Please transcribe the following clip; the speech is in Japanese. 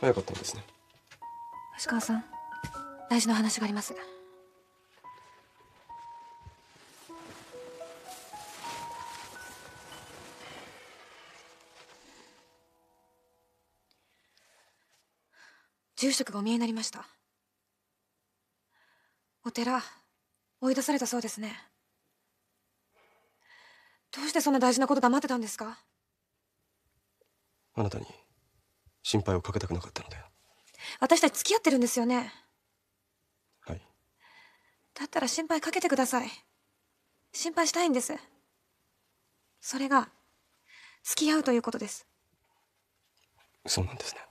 早かったんですね橋川さん大事な話があります住職がお見えになりましたお寺追い出されたそうですねどうしてそんな大事なこと黙ってたんですかあなたに心配をかけたくなかったので私たち付き合ってるんですよねはいだったら心配かけてください心配したいんですそれが付き合うということですそうなんですね